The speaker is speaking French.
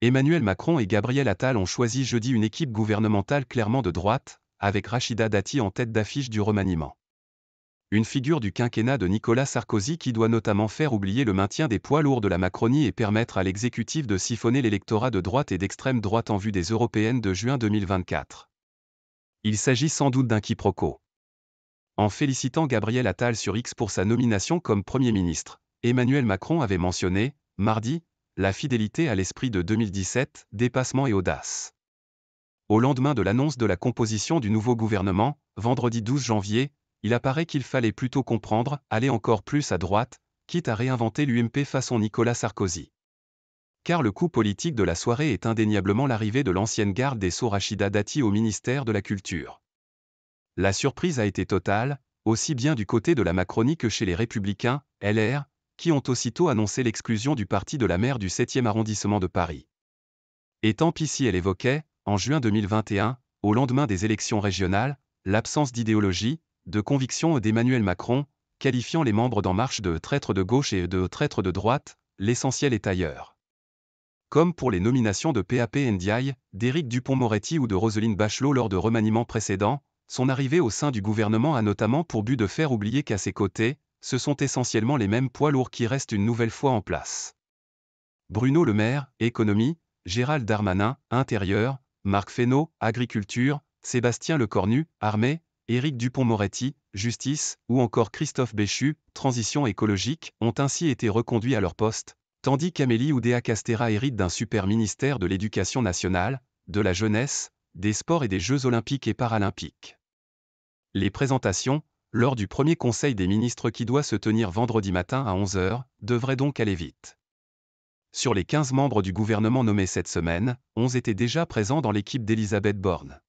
Emmanuel Macron et Gabriel Attal ont choisi jeudi une équipe gouvernementale clairement de droite, avec Rachida Dati en tête d'affiche du remaniement. Une figure du quinquennat de Nicolas Sarkozy qui doit notamment faire oublier le maintien des poids lourds de la Macronie et permettre à l'exécutif de siphonner l'électorat de droite et d'extrême droite en vue des européennes de juin 2024. Il s'agit sans doute d'un quiproquo. En félicitant Gabriel Attal sur X pour sa nomination comme Premier ministre, Emmanuel Macron avait mentionné, mardi, la fidélité à l'esprit de 2017, dépassement et audace. Au lendemain de l'annonce de la composition du nouveau gouvernement, vendredi 12 janvier, il apparaît qu'il fallait plutôt comprendre, aller encore plus à droite, quitte à réinventer l'UMP façon Nicolas Sarkozy. Car le coup politique de la soirée est indéniablement l'arrivée de l'ancienne garde des Sceaux Dati au ministère de la Culture. La surprise a été totale, aussi bien du côté de la Macronie que chez les Républicains, LR, qui ont aussitôt annoncé l'exclusion du parti de la maire du 7e arrondissement de Paris. Et tant pis si elle évoquait, en juin 2021, au lendemain des élections régionales, l'absence d'idéologie, de conviction d'Emmanuel Macron, qualifiant les membres d'En Marche de traîtres de gauche et de traîtres de droite, l'essentiel est ailleurs. Comme pour les nominations de PAP Ndiaye, d'Éric Dupont-Moretti ou de Roselyne Bachelot lors de remaniements précédents, son arrivée au sein du gouvernement a notamment pour but de faire oublier qu'à ses côtés, ce sont essentiellement les mêmes poids lourds qui restent une nouvelle fois en place. Bruno Le Maire, économie, Gérald Darmanin, intérieur, Marc Fesneau, agriculture, Sébastien Lecornu, armée, Éric Dupont-Moretti, justice, ou encore Christophe Béchu, transition écologique, ont ainsi été reconduits à leur poste, tandis qu'Amélie Oudéa castéra hérite d'un super ministère de l'Éducation nationale, de la jeunesse, des sports et des Jeux olympiques et paralympiques. Les présentations, lors du premier Conseil des ministres qui doit se tenir vendredi matin à 11h, devrait donc aller vite. Sur les 15 membres du gouvernement nommés cette semaine, 11 étaient déjà présents dans l'équipe d'Elisabeth Borne.